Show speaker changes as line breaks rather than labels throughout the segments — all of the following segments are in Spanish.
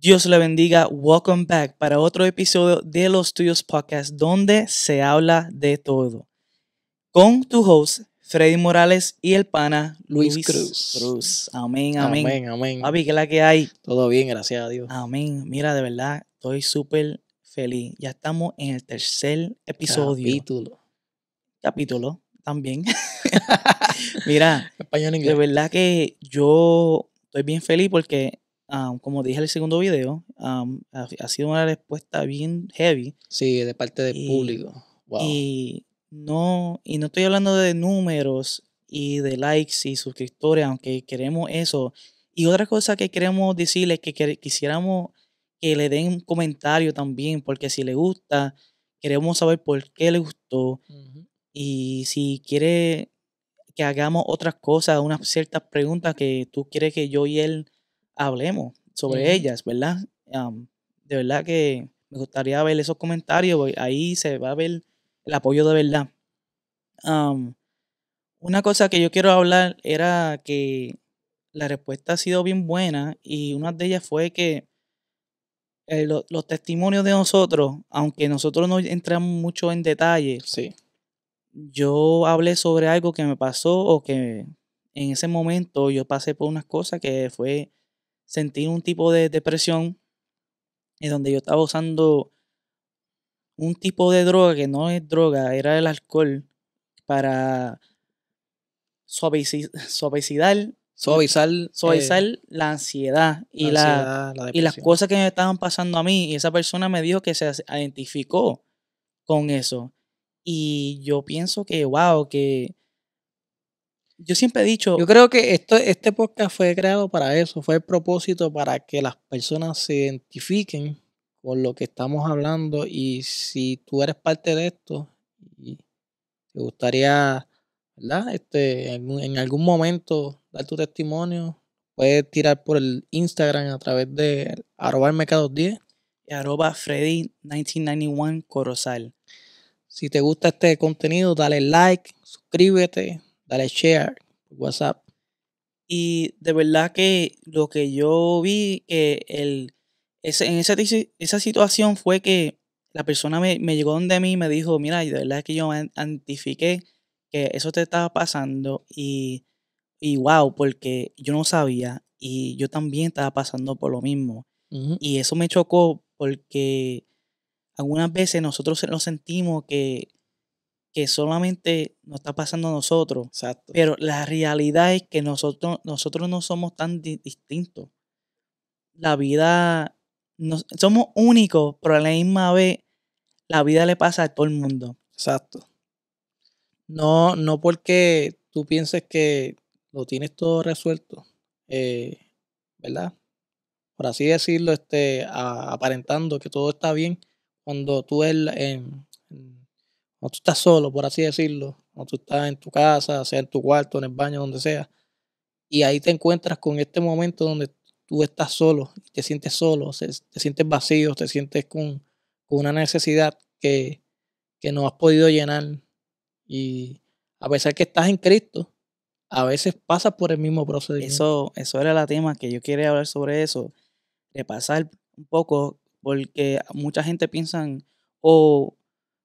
Dios le bendiga. Welcome back para otro episodio de los tuyos podcast donde se habla de todo. Con tu host, Freddy Morales y el pana Luis, Cruz. Amén, amén. Amén, amén. Papi, ¿qué la que hay? Todo bien, gracias a Dios. Amén. Mira, de verdad, estoy súper feliz. Ya estamos en el tercer episodio. Capítulo. Capítulo, también. Mira, de verdad que yo estoy bien feliz porque Um, como dije en el segundo video, um, ha, sido una respuesta bien heavy. Sí, de parte del público. Y no, y no estoy hablando de números y de likes y suscriptores, aunque queremos eso. Y otra cosa que queremos decirles que, que quisiéramos que le den un comentario también, porque si le gusta, queremos saber por qué le gustó. Y si quiere que hagamos otras cosas, unas ciertas preguntas que tú quieres que yo y él hablemos sobre ellas, ¿verdad? de verdad que me gustaría ver esos comentarios, ahí se va a ver el apoyo de verdad. una cosa que yo quiero hablar era que la respuesta ha sido bien buena y una de ellas fue que eh, los testimonios de nosotros, aunque nosotros no entramos mucho en detalle, yo hablé sobre algo que me pasó o que en ese momento yo pasé por unas cosas que fue sentí un tipo de depresión en donde yo estaba usando un tipo de droga que no es droga, era el alcohol para suavizar eh, la ansiedad, y, y las cosas que me estaban pasando a mí. Y esa persona me dijo que se identificó con eso. Y yo pienso que, wow, que yo siempre he dicho. Yo creo que esto, este podcast fue creado para eso, fue el propósito para
que las personas se identifiquen con lo que estamos hablando y si tú eres parte de esto y te gustaría, ¿verdad? Este, en, algún momento dar tu testimonio, puedes tirar por el Instagram a través de arroba 10 y arroba Freddy 1991 Corozal. Si te gusta este contenido, dale like, suscríbete, dale share, WhatsApp.
Y de verdad que lo que yo vi que el, en esa, situación fue que la persona me, llegó donde mí y me dijo, mira, de verdad que yo me que eso te estaba pasando y, y wow, porque yo no sabía y yo también estaba pasando por lo mismo. Y eso me chocó porque algunas veces nosotros nos sentimos que que solamente nos está pasando a nosotros. Exacto. Pero la realidad es que nosotros, nosotros no somos tan distintos. La vida, somos únicos, pero a la misma vez la vida le pasa a todo el mundo. Exacto. No, no porque tú
pienses que lo tienes todo resuelto, eh, ¿verdad? Por así decirlo, este, aparentando que todo está bien, cuando tú eres cuando tú estás solo, por así decirlo, cuando tú estás en tu casa, sea en tu cuarto, en el baño, donde sea, y ahí te encuentras con este momento donde tú estás solo, te sientes solo, te sientes vacío, te sientes con, con una necesidad que, no has podido llenar. Y a pesar que estás en Cristo,
a veces pasas por el mismo proceso Eso, era la tema que yo quería hablar sobre eso, repasar un poco, porque mucha gente piensa, o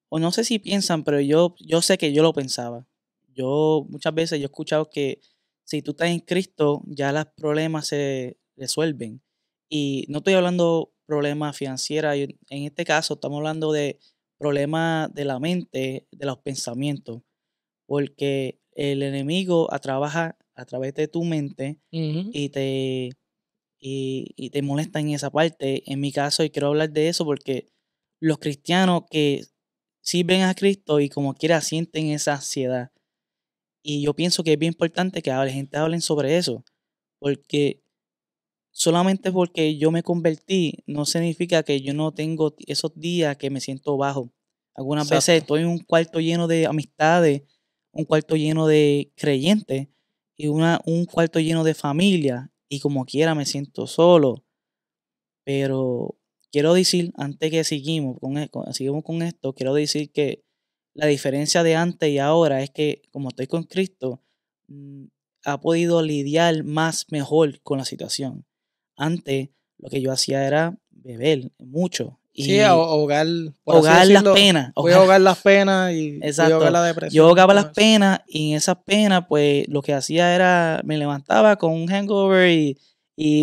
o no sé si piensan, pero yo, yo sé que yo lo pensaba. Yo muchas veces yo he escuchado que si tú estás en Cristo, ya los problemas se resuelven. Y no estoy hablando problemas financieros, en este caso estamos hablando de problemas de la mente, de los pensamientos, porque el enemigo trabaja a través de tu mente y, te, y te molesta en esa parte. En mi caso, y quiero hablar de eso porque los cristianos que si ven a Cristo y como quiera sienten esa ansiedad. Y yo pienso que es bien importante que la gente hable sobre eso, porque solamente porque yo me convertí no significa que yo no tengo esos días que me siento bajo. Algunas veces estoy en un cuarto lleno de amistades, un cuarto lleno de creyentes y una, un cuarto lleno de familia y como quiera me siento solo. Pero Quiero decir, antes que sigamos con, e, con esto, quiero decir que la diferencia de antes y ahora es que como estoy con Cristo, mm, ha podido lidiar más mejor con la situación. Antes lo que yo hacía era beber mucho. Y sí, ahogar, ahogar las penas. ahogar las penas y ahogar la depresión. Yo ahogaba las penas y en esas penas, pues lo que hacía era, me levantaba con un hangover y,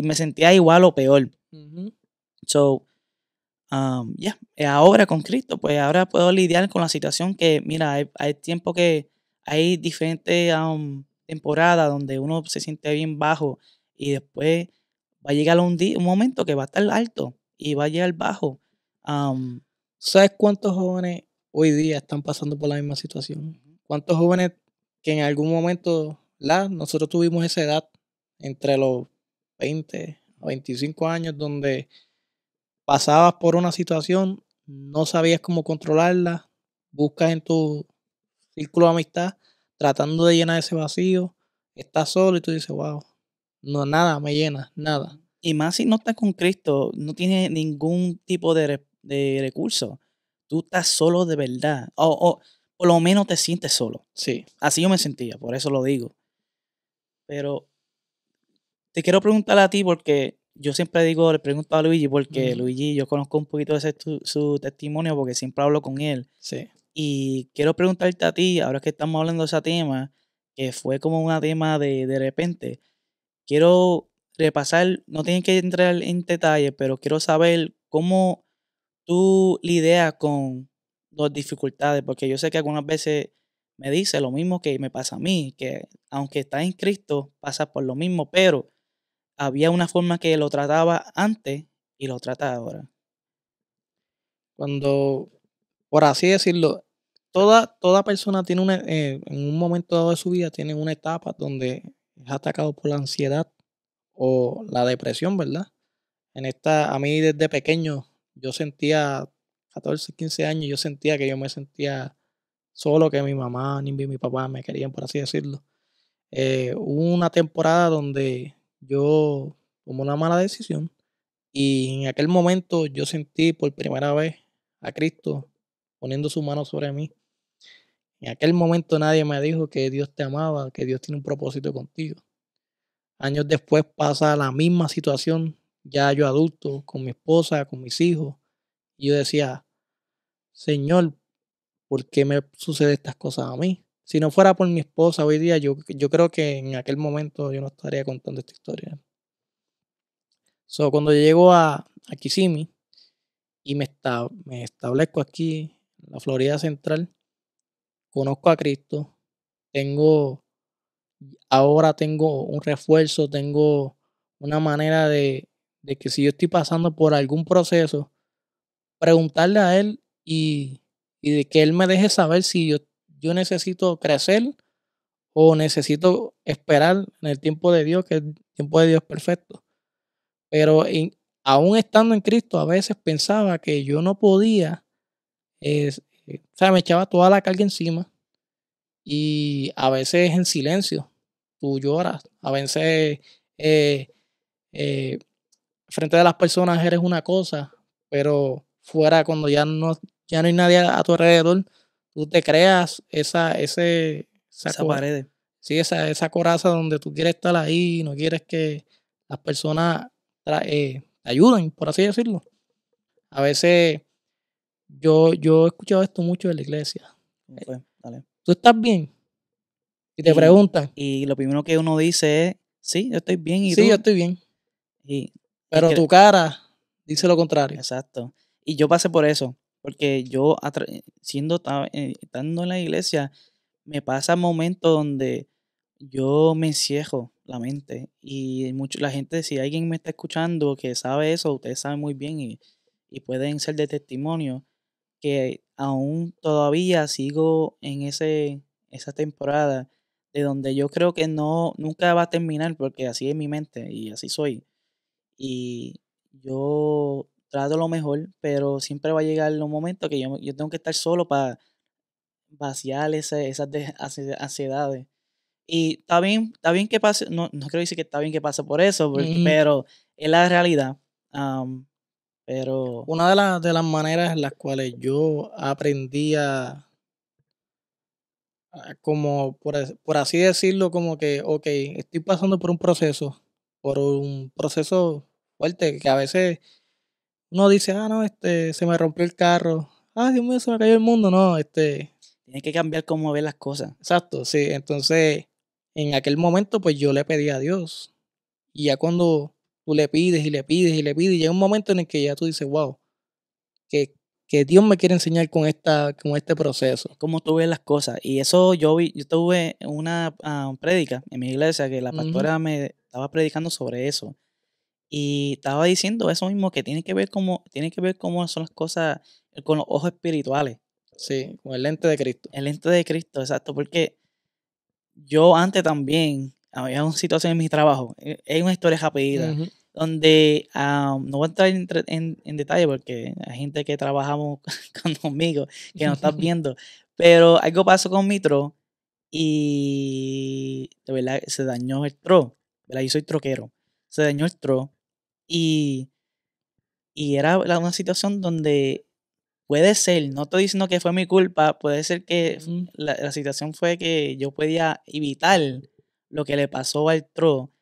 me sentía igual o peor ya, eh, ahora con Cristo, pues ahora puedo lidiar con la situación que, mira, hay, tiempo que hay diferentes temporadas donde uno se siente bien bajo y después va a llegar un, un momento que va a estar alto y va a llegar bajo. ¿Sabes cuántos jóvenes
hoy día están pasando por la misma situación? ¿Cuántos jóvenes que en algún momento, la, nosotros tuvimos esa edad entre los 20 a 25 años donde pasabas por una situación, no sabías cómo controlarla, buscas en tu círculo de amistad tratando de llenar ese vacío,
estás solo y tú dices, wow, no, nada me llena, nada. Y más si no estás con Cristo, no tienes ningún tipo de, recurso. Tú estás solo de verdad. O, o por lo menos te sientes solo. Sí. Así yo me sentía, por eso lo digo. Pero te quiero preguntar a ti porque yo siempre digo, le pregunto a Luigi, porque Luigi, yo conozco un poquito de su testimonio, porque siempre hablo con él. Y quiero preguntarte a ti, ahora que estamos hablando de ese tema, que fue como un tema de, repente, quiero repasar, no tienes que entrar en detalle, pero quiero saber cómo tú lidias con las dificultades, porque yo sé que algunas veces me dice lo mismo que me pasa a mí, que aunque estás en Cristo, pasas por lo mismo, pero había una forma que lo trataba antes y lo trata ahora. Cuando, por
así decirlo, toda, toda persona tiene una, eh, en un momento dado de su vida tiene una etapa donde es atacado por la ansiedad o la depresión, ¿verdad? En esta, a mí desde pequeño, yo sentía, 14, 15 años, yo sentía que yo me sentía solo, que mi mamá ni mi papá me querían, por así decirlo. Eh, hubo una temporada donde yo tomé una mala decisión y en aquel momento yo sentí por primera vez a Cristo poniendo su mano sobre mí. En aquel momento nadie me dijo que Dios te amaba, que Dios tiene un propósito contigo. Años después pasa la misma situación, ya yo adulto, con mi esposa, con mis hijos. Y yo decía, Señor, ¿por qué me sucede estas cosas a mí? Si no fuera por mi esposa hoy día, yo, yo creo que en aquel momento yo no estaría contando esta historia. So, cuando llego a, a y me, me establezco aquí, en la Florida Central, conozco a Cristo, tengo, ahora tengo un refuerzo, tengo una manera de, que si yo estoy pasando por algún proceso, preguntarle a Él y, y de que Él me deje saber si yo yo necesito crecer o necesito esperar en el tiempo de Dios, que el tiempo de Dios es perfecto. Pero aún estando en Cristo, a veces pensaba que yo no podía, o sea, me echaba toda la carga encima y a veces en silencio, tú lloras, a veces eh, eh, frente a las personas eres una cosa, pero fuera cuando ya no, ya no hay nadie a tu alrededor, tú te creas esa, ese, esa, esa, esa coraza donde tú quieres estar ahí, no quieres que las personas eh, te ayuden, por así decirlo. A veces yo, yo he escuchado esto mucho en la iglesia. ¿Tú estás bien?
Y te preguntan. Y lo primero que uno dice es, sí, yo estoy bien. ¿y sí, yo estoy bien. Pero tu cara dice lo contrario. Exacto. Y yo pasé por eso. Porque yo, eh, siendo eh, estando en la iglesia, me pasa momentos donde yo me encierro la mente. Y mucho, la gente, si alguien me está escuchando que sabe eso, ustedes saben muy bien y, pueden ser de testimonio, que aún todavía sigo en ese, esa temporada de donde yo creo que no, nunca va a terminar porque así es mi mente y así soy. Y yo lo mejor, pero siempre va a llegar un momento que yo, tengo que estar solo para vaciar esas ansiedades. Y está bien, está bien que pase, no, no creo decir que está bien que pase por eso, pero es la realidad. pero... Una de, las maneras en las cuales yo aprendí
a, como, por, por, así decirlo, como que, ok, estoy pasando por un proceso, por un proceso fuerte, que a veces uno dice, ah, no, este, se me rompió el carro. Ah, Dios mío, se me cayó el mundo. No, este. Tienes que cambiar cómo ves las cosas. Exacto, sí. Entonces, en aquel momento, pues yo le pedí a Dios. Y ya cuando tú le pides y le pides y le pides, llega un momento en el que ya tú dices, wow, que, que Dios me quiere enseñar con, esta,
con este proceso. Cómo tú ves las cosas. Y eso yo vi, yo tuve una uh, prédica en mi iglesia que la pastora me estaba predicando sobre eso. Y estaba diciendo eso mismo, que tiene que ver cómo, tiene que ver cómo son las cosas con los ojos espirituales. Sí, con el lente de Cristo. El lente de Cristo, exacto, porque yo antes también había una situación en mi trabajo, eh, es una historia rapidita, donde ah, no voy a entrar en, detalle porque hay gente que trabajamos conmigo que nos está viendo, pero algo pasó con mi tro y de verdad se dañó el tro, ¿verdad? Yo soy troquero, se dañó el tro y, y era una situación donde puede ser, no estoy diciendo que fue mi culpa, puede ser que la, la situación fue que yo podía evitar lo que le pasó al tro.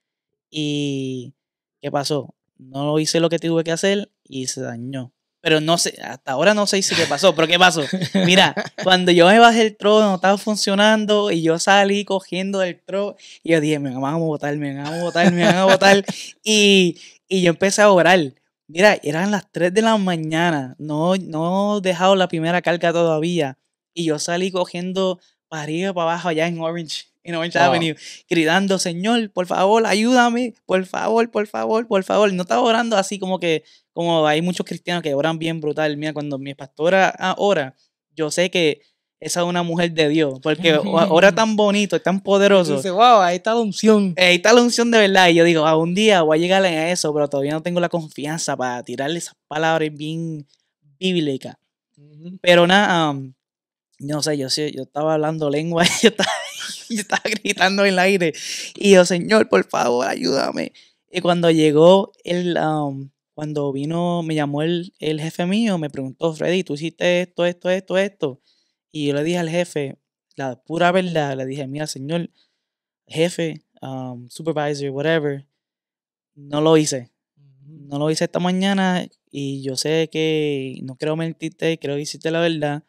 ¿Y qué pasó? No hice lo que tuve que hacer y se dañó. Pero no sé, hasta ahora no sé si qué pasó, pero ¿qué pasó? Mira, cuando yo me bajé el trono, estaba funcionando y yo salí cogiendo el trono y yo dije, me van a botar, me van a botar, me van a botar. Y, yo empecé a orar. Mira, eran las 3 de la mañana, no, no he dejado la primera carga todavía. Y yo salí cogiendo para arriba, y para abajo, allá en Orange y no estaba venido gritando, Señor, por favor, ayúdame, por favor, por favor, por favor. No estaba orando así como que, como hay muchos cristianos que oran bien brutal. Mira, cuando mi pastora ah, ora, yo sé que esa es una mujer de Dios, porque ora tan bonito, Es tan poderoso. Dice, wow, ahí está la unción. Eh, ahí está la unción de verdad. Y yo digo, A ah, un día voy a llegar a eso, pero todavía no tengo la confianza para tirarle esas palabras bien bíblicas. Pero nada, no sé, yo, yo estaba hablando lengua, yo estaba y estaba gritando en el aire. Y yo, Señor, por favor, ayúdame. Y cuando llegó, um, cuando vino, me llamó el, el jefe mío, me preguntó, Freddy, ¿tú hiciste esto, esto, esto, esto? Y yo le dije al jefe, la pura verdad, le dije, mira, señor, jefe, um, supervisor, whatever, no lo hice. No lo hice esta mañana y yo sé que no quiero mentirte, creo que hiciste la verdad,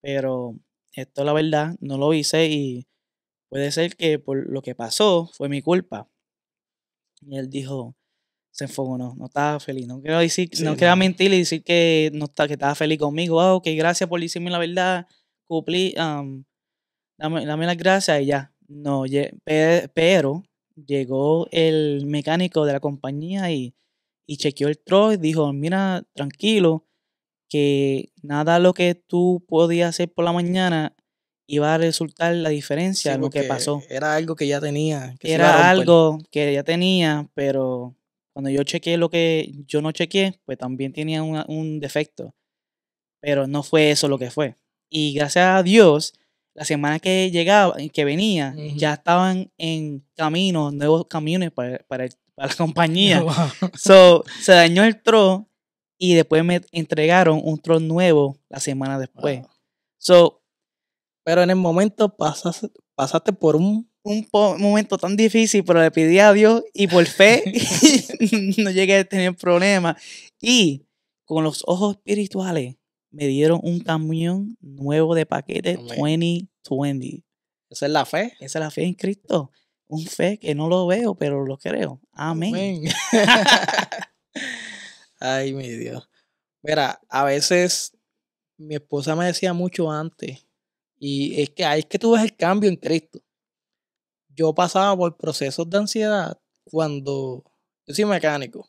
pero esto es la verdad, no lo hice y Puede ser que por lo que pasó fue mi culpa. Y él dijo, se enfocó, no, no estaba feliz. No quiero decir, no, mentir y decir que no está, que estaba feliz conmigo. Ah, ok, gracias por decirme la verdad. Cumplí, dame, las gracias y ya. No, pero llegó el mecánico de la compañía y, chequeó el Troy y dijo, mira, tranquilo, que nada lo que tú podías hacer por la mañana iba a resultar la diferencia de lo que pasó. Era algo que ya tenía. Que era algo que ya tenía, pero cuando yo chequeé lo que yo no chequeé, pues también tenía un defecto. Pero no fue eso lo que fue. Y gracias a Dios, la semana que llegaba, eh, que venía, ya estaban en caminos, nuevos camiones para, para, la compañía. So, se dañó el tro y después me entregaron un tro nuevo la semana después. So, pero en el momento pasaste, pasaste por un... momento tan difícil, pero le pedí a Dios y por fe no llegué a tener problemas. Y con los ojos espirituales me dieron un camión nuevo de paquete 2020. Esa es la fe. Esa es la fe en Cristo. Un fe que no lo veo, pero lo creo. Amén.
Ay, mi Dios. Mira, a veces mi esposa me decía mucho antes y es que ahí es que tú ves el cambio en Cristo. Yo pasaba por procesos de ansiedad cuando yo soy mecánico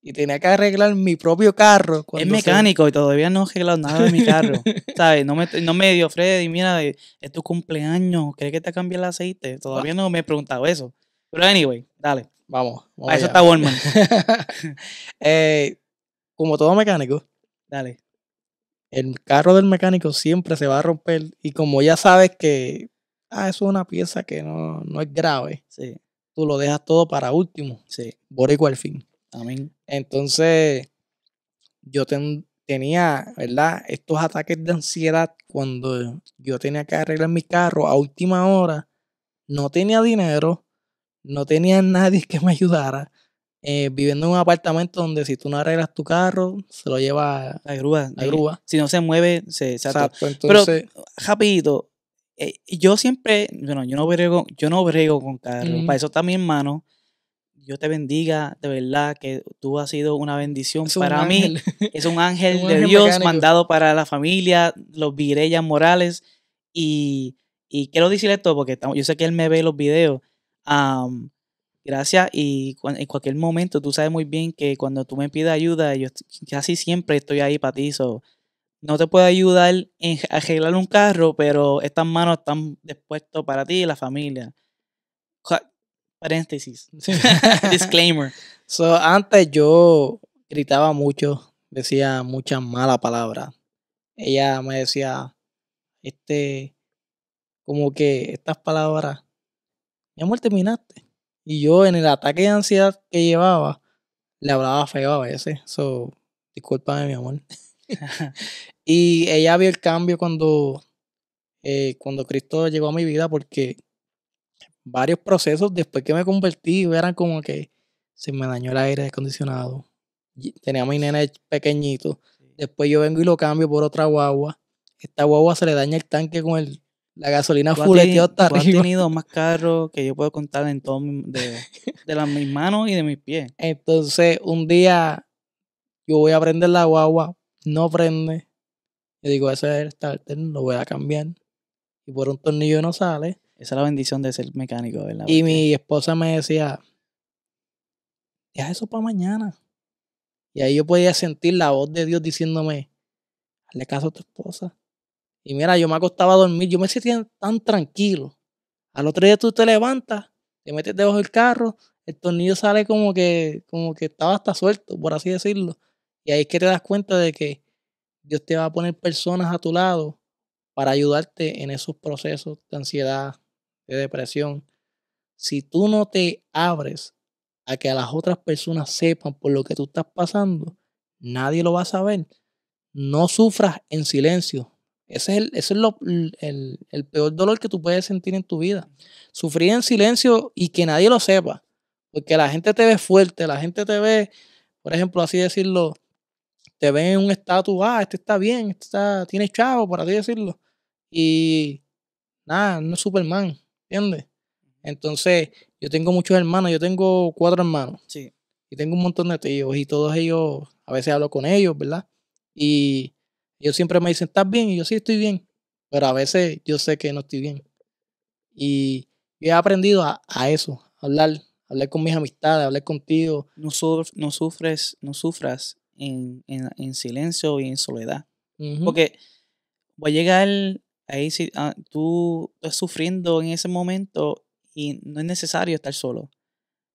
y tenía que arreglar mi propio carro. Es mecánico y todavía no he arreglado nada de mi carro.
No me, no me dio Freddy, mira, es tu cumpleaños, ¿crees que te cambie el aceite? Todavía no me he preguntado eso. Pero anyway, dale. Vamos. vamos eso está Warman.
Eh, como todo mecánico, dale el carro del mecánico siempre se va a romper y como ya sabes que ah, eso es una pieza que no, es grave, tú lo dejas todo para último. Sí. por al fin. Amén. Entonces, yo tenía, ¿verdad? Estos ataques de ansiedad cuando yo tenía que arreglar mi carro a última hora, no tenía dinero, no tenía nadie que me ayudara. Eh, viviendo en un apartamento donde
si tú no arreglas tu carro, se lo lleva la grúa. La grúa. Si no se mueve, se exacto. Pero, rapidito, eh, yo siempre, bueno, yo no brego, yo no brego con carro. Para eso está mi hermano. yo te bendiga, de verdad, que tú has sido una bendición para mí. Es un ángel de Dios mandado para la familia, los virellas Morales. Y, y quiero decirle esto porque yo sé que él me ve los videos. Gracias y en cualquier momento tú sabes muy bien que cuando tú me pides ayuda, yo casi siempre estoy ahí para ti. So, no te puedo ayudar en arreglar un carro, pero estas manos están dispuestas para ti y la familia. Paréntesis. Disclaimer. So, antes yo
gritaba mucho, decía muchas malas palabras. Ella me decía, este, como que estas palabras, mi amor, terminaste y yo en el ataque de ansiedad que llevaba, le hablaba feo a veces. So, discúlpame, mi amor. y ella vio el cambio cuando, eh, cuando Cristo llegó a mi vida porque varios procesos después que me convertí eran como que se me dañó el aire acondicionado. Tenía mi nena pequeñito. Después yo vengo y lo cambio por otra guagua. Esta guagua se le daña el tanque con el la gasolina fuleteó hasta arriba. tenido
más carros que yo puedo contar en todo de, las, mis manos y de mis pies. Entonces, un día
yo voy a prender la guagua, no prende. Yo digo, ese es el starter, lo voy a cambiar. Y por un tornillo no sale. Esa es la bendición de ser mecánico, ¿verdad? Y mi esposa me decía, Ya eso para mañana. Y ahí yo podía sentir la voz de Dios diciéndome, hazle caso a tu esposa. Y mira, yo me acostaba a dormir, yo me sentía tan tranquilo. Al otro día tú te levantas, te metes debajo del carro, el tornillo sale como que, como que estaba hasta suelto, por así decirlo. Y ahí es que te das cuenta de que Dios te va a poner personas a tu lado para ayudarte en esos procesos de ansiedad, de depresión. Si tú no te abres a que las otras personas sepan por lo que tú estás pasando, nadie lo va a saber. No sufras en silencio, ese es, el, ese es lo, el, peor dolor que tú puedes sentir en tu vida. Sufrir en silencio y que nadie lo sepa. Porque la gente te ve fuerte, la gente te ve, por ejemplo, así decirlo, te ve en un estatus, ah, este está bien, este está, tiene chavo, por así decirlo. Y nada, no es Superman, ¿entiendes? Entonces, yo tengo muchos hermanos, yo tengo cuatro hermanos. Sí. Y tengo un montón de tíos y todos ellos, a veces hablo con ellos, ¿verdad? Y ellos siempre me dicen, ¿estás bien? Y yo sí estoy bien, pero a veces yo sé que no estoy bien. Y he aprendido a,
eso, a hablar, hablar con mis amistades, hablar contigo. No, no sufres, no sufras en, silencio y en soledad. Porque voy a llegar ahí si ah, tú estás sufriendo en ese momento y no es necesario estar solo,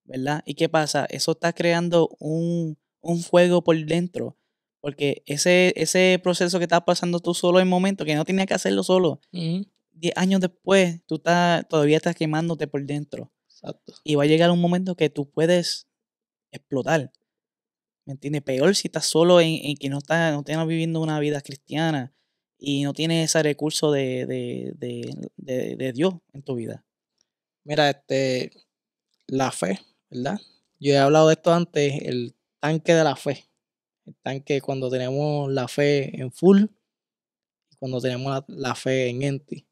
¿verdad? ¿Y qué pasa? Eso está creando un, un fuego por dentro porque ese, ese proceso que estás pasando tú solo en momento, que no tenías que hacerlo solo, 10 diez años después, tú estás, todavía estás quemándote por dentro. Y va a llegar un momento que tú puedes explotar. ¿Me entiendes? Peor si estás solo en, que no estás, no estás viviendo una vida cristiana y no tienes ese recurso de, de, Dios en tu vida. Mira, este,
la fe, ¿verdad? Yo he hablado de esto antes, el tanque de la fe. Están que cuando tenemos la fe en full, cuando tenemos la, fe en empty.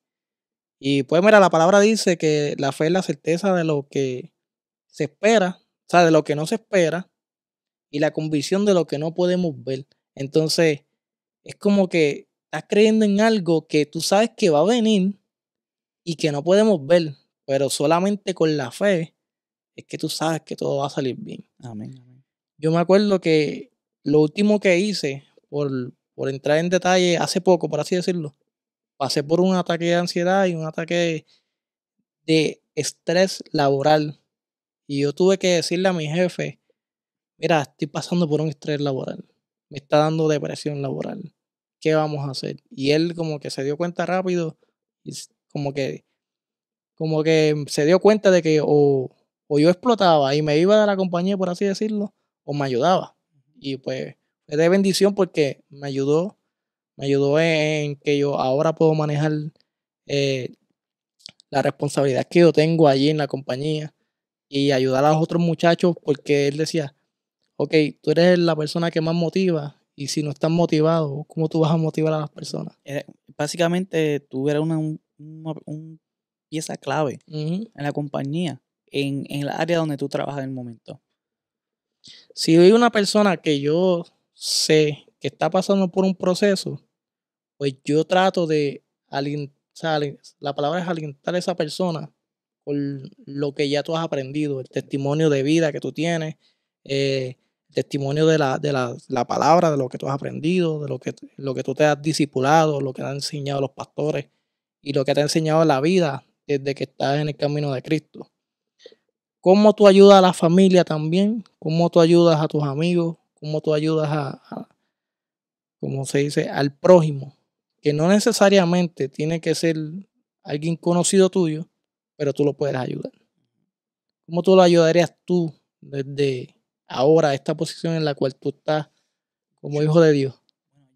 Y pues mira, la palabra dice que la fe es la certeza de lo que se espera, o sea, de lo que no se espera, y la convicción de lo que no podemos ver. Entonces, es como que estás creyendo en algo que tú sabes que va a venir y que no podemos ver, pero solamente con la fe es que tú sabes que todo va a salir bien. amén. Yo me acuerdo que lo último que hice, por, entrar en detalle hace poco, por así decirlo, pasé por un ataque de ansiedad y un ataque de estrés laboral. Y yo tuve que decirle a mi jefe, mira, estoy pasando por un estrés laboral, me está dando depresión laboral, ¿qué vamos a hacer? Y él como que se dio cuenta rápido, y como que, como que se dio cuenta de que o, o yo explotaba y me iba de la compañía, por así decirlo, o me ayudaba. Y pues fue de bendición porque me ayudó, me ayudó en que yo ahora puedo manejar eh, la responsabilidad que yo tengo allí en la compañía y ayudar a los otros muchachos porque él decía, ok, tú eres la persona que más motiva y si no estás motivado, ¿cómo tú vas a motivar a las personas?
Eh, básicamente tú eras una, una, pieza clave en la compañía, en, en el área donde tú trabajas en el momento. Si hay una persona que
yo sé que está pasando por un proceso, pues yo trato de alentar, la palabra es alentar a esa persona con lo que ya tú has aprendido, el testimonio de vida que tú tienes, eh, el testimonio de, la, palabra, de lo que tú has aprendido, de lo que, lo que tú te has discipulado, lo que te han enseñado los pastores y lo que te ha enseñado la vida desde que estás en el camino de Cristo cómo tú ayudas a la familia también, cómo tú ayudas a tus amigos, cómo tú ayudas a, como se dice, al prójimo, que no necesariamente tiene que ser alguien conocido tuyo, pero tú lo puedes ayudar. ¿Cómo tú lo ayudarías tú desde ahora, esta posición en la cual tú
estás como hijo de Dios?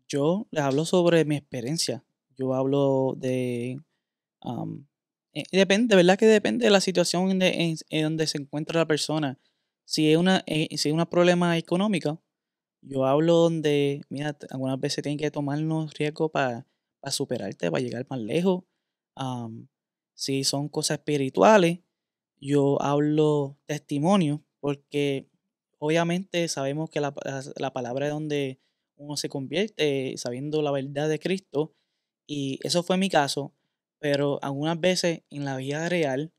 Yo les hablo sobre mi experiencia. Yo hablo de um, eh, depende, de verdad que depende de la situación en, donde se encuentra la persona. Si es una, eh, si es un problema económico, yo hablo donde, mira, algunas veces tienen que tomarnos riesgos para superarte, para llegar más lejos. si son cosas espirituales, yo hablo testimonio, porque obviamente sabemos que la, la palabra es donde uno se convierte, eh, sabiendo la verdad de Cristo. Y eso fue mi caso pero algunas veces en la vida real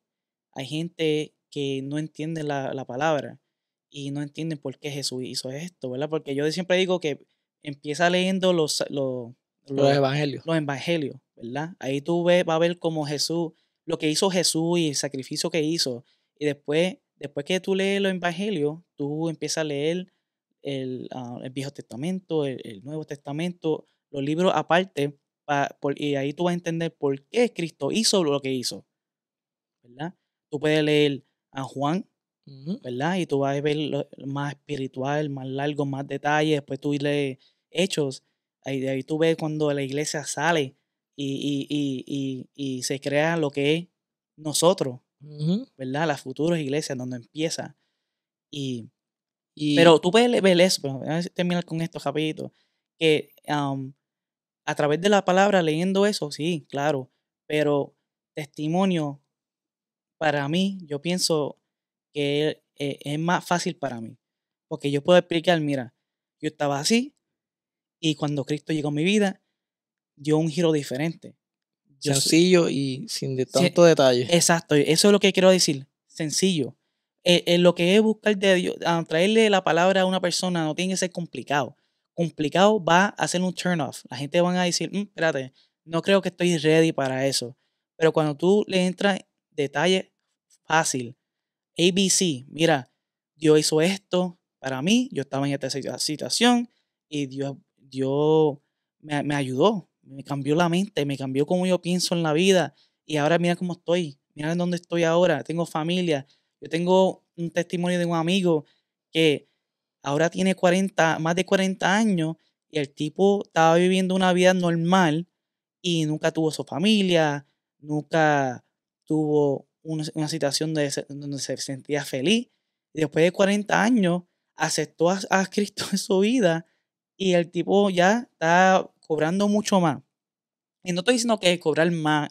hay gente que no entiende la, palabra y no entiende por qué Jesús hizo esto, ¿verdad? Porque yo siempre digo que empieza leyendo los, los, evangelios. Los evangelios, ¿verdad? Ahí tú ves, a ver cómo Jesús, lo que hizo Jesús y el sacrificio que hizo. Y después, después que tú lees los evangelios, tú empiezas a leer el, ah, Viejo Testamento, el Nuevo Testamento, los libros aparte y ahí tú vas a entender por qué Cristo hizo lo que hizo. ¿Verdad? Tú puedes leer a Juan, ¿verdad? Y tú vas a ver lo más espiritual, más largo, más detalle. Después tú lees Hechos. Ahí, ahí tú ves cuando la iglesia sale y, se crea lo que es nosotros, ¿verdad? Las futuras iglesias donde empieza. Y, pero tú puedes ver eso, pero terminar con estos capítulos. que um, a través de la palabra, leyendo eso, sí, claro, pero testimonio, para mí, yo pienso que eh, es más fácil para mí, porque yo puedo explicar, mira, yo estaba así y cuando Cristo llegó a mi vida, dio un giro diferente. Sencillo
y sin de tanto
detalle. Exacto, eso es lo que quiero decir, sencillo. Eh, eh, lo que es buscar de Dios, traerle la palabra a una persona no tiene que ser complicado complicado va a hacer un turn off. La gente van a decir, mm, espérate, no creo que estoy ready para eso. Pero cuando tú le entras detalle fácil, ABC, mira, Dios hizo esto para mí, yo estaba en esta situación y Dios, Dios me, me ayudó, me cambió la mente, me cambió cómo yo pienso en la vida y ahora mira cómo estoy, mira en dónde estoy ahora, tengo familia, yo tengo un testimonio de un amigo que ahora tiene 40, más de 40 años y el tipo estaba viviendo una vida normal y nunca tuvo su familia, nunca tuvo una, situación de, donde se sentía feliz. después de 40 años, aceptó a, Cristo en su vida y el tipo ya está cobrando mucho más. Y no estoy diciendo que cobrar más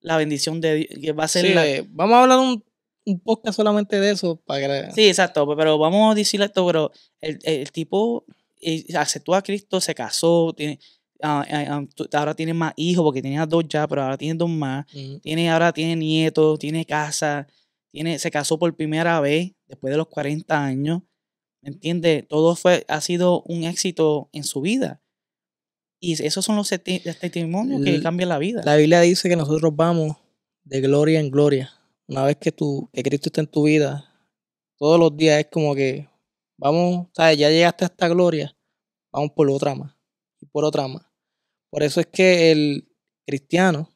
la bendición de Dios, va a ser... Eh, vamos a hablar de un un podcast solamente de eso. Para Sí, exacto, pero vamos a decirle esto, pero el, tipo eh, aceptó a Cristo, se casó, tiene, ah, ah, ah, ahora tiene más hijos, porque tenía dos ya, pero ahora tiene dos más, tiene, ahora tiene nietos, tiene casa, tiene, se casó por primera vez después de los 40 años, ¿me entiendes? Todo fue, ha sido un éxito en su vida. Y esos son los testimonios que cambian la vida. La
Biblia dice que nosotros vamos de gloria en gloria una vez que, tú, Cristo está en tu vida, todos los días es como que vamos, ¿sabes? ya llegaste a esta gloria, vamos por otra más, y por otra más. Por eso es que el cristiano,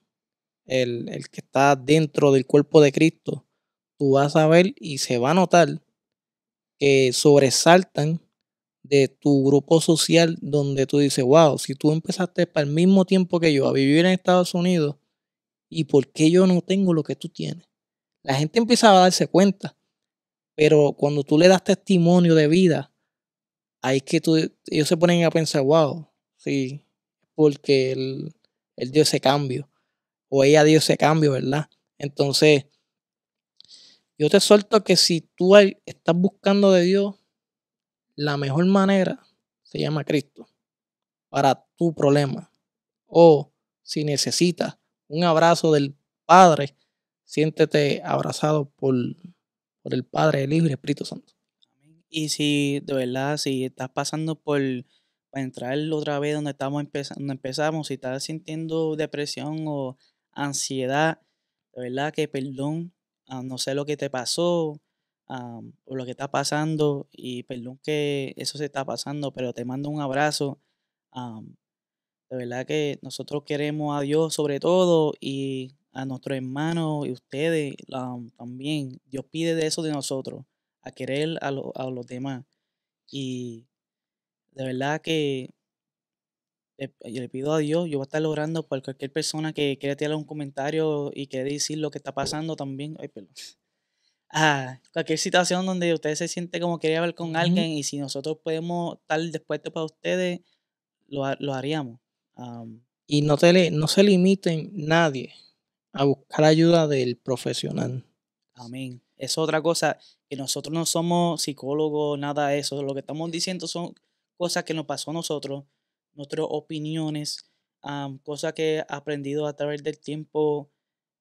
el, el que está dentro del cuerpo de Cristo, tú vas a ver y se va a notar que sobresaltan de tu grupo social donde tú dices, wow, si tú empezaste para el mismo tiempo que yo a vivir en Estados Unidos, ¿y por qué yo no tengo lo que tú tienes? La gente empieza a darse cuenta. Pero cuando tú le das testimonio de vida, ahí que tú, ellos se ponen a pensar, wow, sí, porque el Dios se ese cambio. O ella dio ese cambio, ¿verdad? Entonces, yo te suelto que si tú estás buscando de Dios, la mejor manera se llama Cristo para tu problema. O si necesitas un abrazo del Padre, siéntete abrazado por, por el Padre, el Hijo y el Espíritu Santo.
Y si de verdad, si estás pasando por, entrar otra vez donde, estamos empezando, empezamos, si estás sintiendo depresión o ansiedad, de verdad que perdón, no sé lo que te pasó o lo que está pasando y perdón que eso se está pasando, pero te mando un abrazo. de verdad que nosotros queremos a Dios sobre todo y a nuestros hermanos y ustedes también. Dios pide de eso de nosotros, a querer a, los demás. Y de verdad que eh, yo le pido a Dios, yo voy a estar logrando por cualquier persona que quiera tirar un comentario y quiera decir lo que está pasando también. Ay, perdón. Ah, cualquier situación donde usted se siente como quería hablar con alguien y si nosotros podemos estar dispuestos para ustedes, lo, haríamos.
y no, te, no se limiten nadie a buscar ayuda del profesional.
Amén. Es otra cosa que nosotros no somos psicólogos, nada de eso. Lo que estamos diciendo son cosas que nos pasó a nosotros, nuestras opiniones, cosas que he aprendido a través del tiempo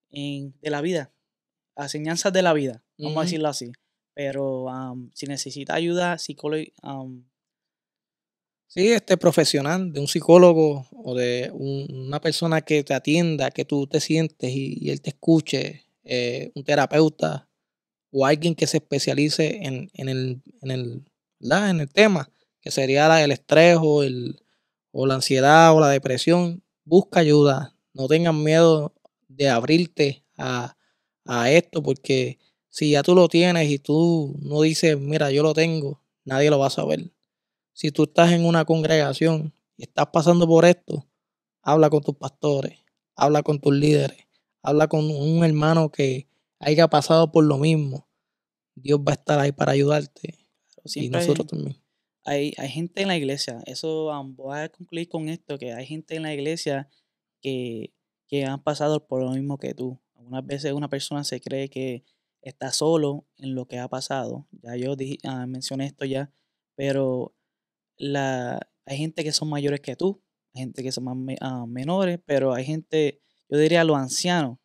de la vida, enseñanzas de la vida, vamos a decirlo así. Pero si necesita ayuda psicológica,
Sí, este profesional, de un psicólogo o de una persona que te atienda, que tú te sientes y, él te escuche, eh, un terapeuta o alguien que se especialice en, el, en, el, en el tema, que sería el estrés o, el, o la ansiedad o la depresión. Busca ayuda, no tengan miedo de abrirte a, a esto, porque si ya tú lo tienes y tú no dices, mira, yo lo tengo, nadie lo va a saber. Si tú estás en una congregación y estás pasando por esto, habla con tus pastores, habla con tus líderes, habla con un hermano que haya pasado por lo mismo. Dios va a estar ahí para ayudarte. y nosotros también.
Hay, gente en la iglesia, eso voy a concluir con esto, que hay gente en la iglesia que, que han pasado por lo mismo que tú. Algunas veces una persona se cree que está solo en lo que ha pasado. Ya yo dije, ah, mencioné esto ya, pero la, hay gente que son mayores que tú, hay gente que son más ah, menores, pero hay gente, yo diría los ancianos,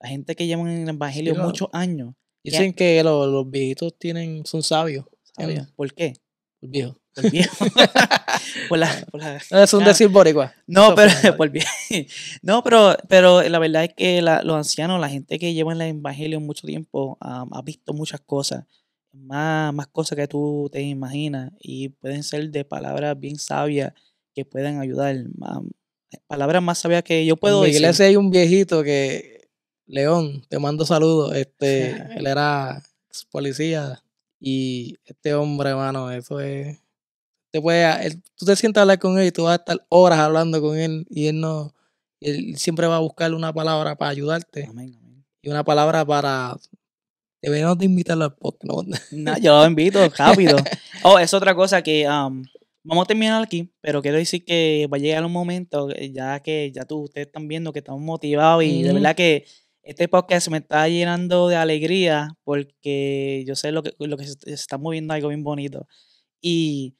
la gente que llevan en el evangelio muchos años. Dicen que, los, viejitos tienen, son sabios. ¿Sabios? ¿Por qué? Por viejo. Por viejo. no, es un decir boricua. No, pero, por no pero, la verdad es que los ancianos, la gente que lleva en el evangelio mucho tiempo, ah, ha visto muchas cosas más, cosas que tú te imaginas y pueden ser de palabras bien sabias que puedan ayudar. Eh, palabras más sabias que yo puedo en mi iglesia hay un viejito que, León, te mando saludos. Este, él era
policía y este hombre, hermano, eso es. Te puede, tú te sientes a hablar con él y tú vas a estar horas hablando con él y él no. Él siempre va a buscar una palabra para ayudarte. Amén, amén. Y una palabra para Deberíamos de invitarlo al podcast. No, yo lo invito rápido.
oh, es otra cosa que um, vamos a terminar aquí, pero quiero decir que va a llegar un momento, eh, ya que ya tú, ustedes están viendo que estamos motivados y de verdad que este podcast me está llenando de alegría porque yo sé lo que, lo que se, está moviendo algo bien bonito. Y,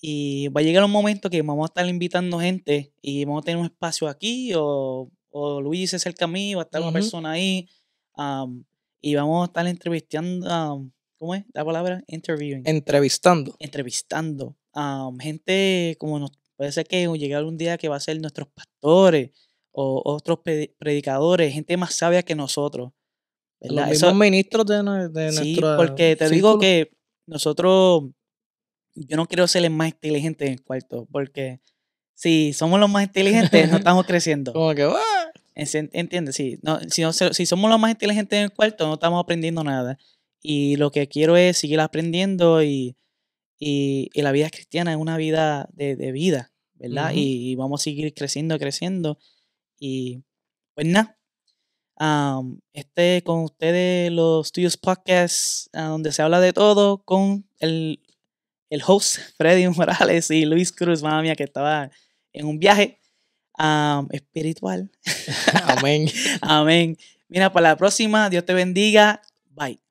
y, va a llegar un momento que vamos a estar invitando gente y vamos a tener un espacio aquí o, o Luis es el camino mí, va a estar una persona ahí. Um, y vamos a estar entrevistando, ¿cómo es la palabra? Interviewing. Entrevistando. Entrevistando. gente como nos, puede ser que llegue algún día que va a ser nuestros pastores o otros predicadores, gente más sabia que nosotros. ¿verdad? Los ministros de, de sí, porque te digo que nosotros, yo no quiero ser el más inteligente en el cuarto, porque si somos los más inteligentes, no estamos creciendo. Como que, Entiende, si, somos los más inteligentes en el cuarto, no estamos aprendiendo nada. Y lo que quiero es seguir aprendiendo y, la vida cristiana es una vida de, vida, ¿verdad? y, vamos a seguir creciendo, creciendo. Y pues nada. este con ustedes los Studios Podcast donde se habla de todo, con el, el host Freddy Morales y Luis Cruz, mamá mía, que estaba en un viaje espiritual. Amén. Amén. Mira, para la próxima, Dios te bendiga. Bye.